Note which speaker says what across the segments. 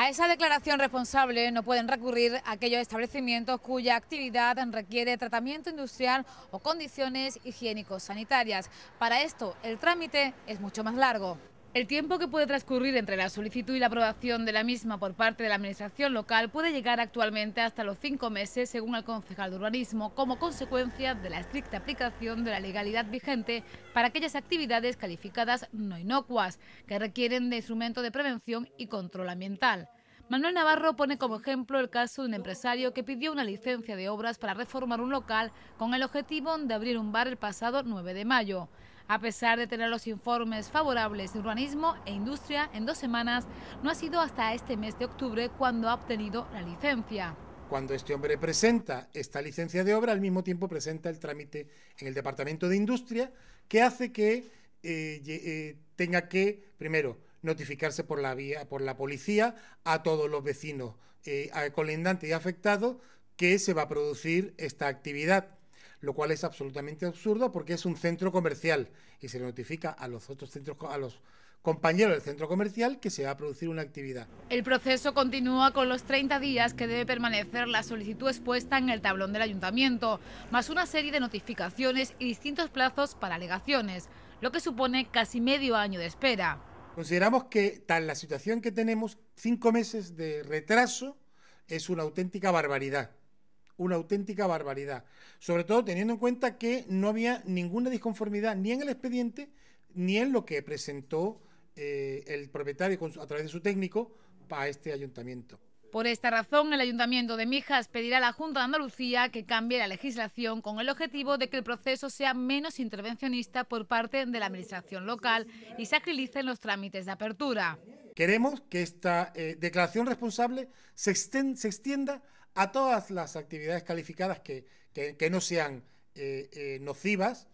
Speaker 1: A esa declaración responsable no pueden recurrir aquellos establecimientos cuya actividad requiere tratamiento industrial o condiciones higiénico-sanitarias. Para esto, el trámite es mucho más largo. El tiempo que puede transcurrir entre la solicitud y la aprobación de la misma por parte de la Administración local puede llegar actualmente hasta los cinco meses, según el concejal de urbanismo, como consecuencia de la estricta aplicación de la legalidad vigente para aquellas actividades calificadas no inocuas, que requieren de instrumento de prevención y control ambiental. Manuel Navarro pone como ejemplo el caso de un empresario que pidió una licencia de obras para reformar un local con el objetivo de abrir un bar el pasado 9 de mayo. A pesar de tener los informes favorables de urbanismo e industria en dos semanas, no ha sido hasta este mes de octubre cuando ha obtenido la licencia.
Speaker 2: Cuando este hombre presenta esta licencia de obra, al mismo tiempo presenta el trámite en el Departamento de Industria, que hace que eh, eh, tenga que, primero, notificarse por la vía, por la policía, a todos los vecinos eh, colindantes y afectados que se va a producir esta actividad lo cual es absolutamente absurdo porque es un centro comercial y se le notifica a los otros centros, a los del centro comercial que se va a producir una actividad.
Speaker 1: El proceso continúa con los 30 días que debe permanecer la solicitud expuesta en el tablón del ayuntamiento, más una serie de notificaciones y distintos plazos para alegaciones, lo que supone casi medio año de espera.
Speaker 2: Consideramos que tal la situación que tenemos, cinco meses de retraso, es una auténtica barbaridad una auténtica barbaridad. Sobre todo teniendo en cuenta que no había ninguna disconformidad ni en el expediente ni en lo que presentó eh, el propietario a través de su técnico para este ayuntamiento.
Speaker 1: Por esta razón, el Ayuntamiento de Mijas pedirá a la Junta de Andalucía que cambie la legislación con el objetivo de que el proceso sea menos intervencionista por parte de la Administración local y se agilicen los trámites de apertura.
Speaker 2: Queremos que esta eh, declaración responsable se, extienda a todas las actividades calificadas que, que, no sean eh, eh, nocivas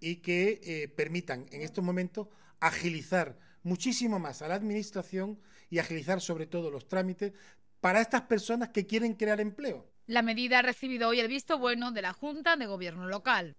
Speaker 2: y que eh, permitan en estos momentos agilizar muchísimo más a la administración y agilizar sobre todo los trámites para estas personas que quieren crear empleo.
Speaker 1: La medida ha recibido hoy el visto bueno de la Junta de Gobierno local.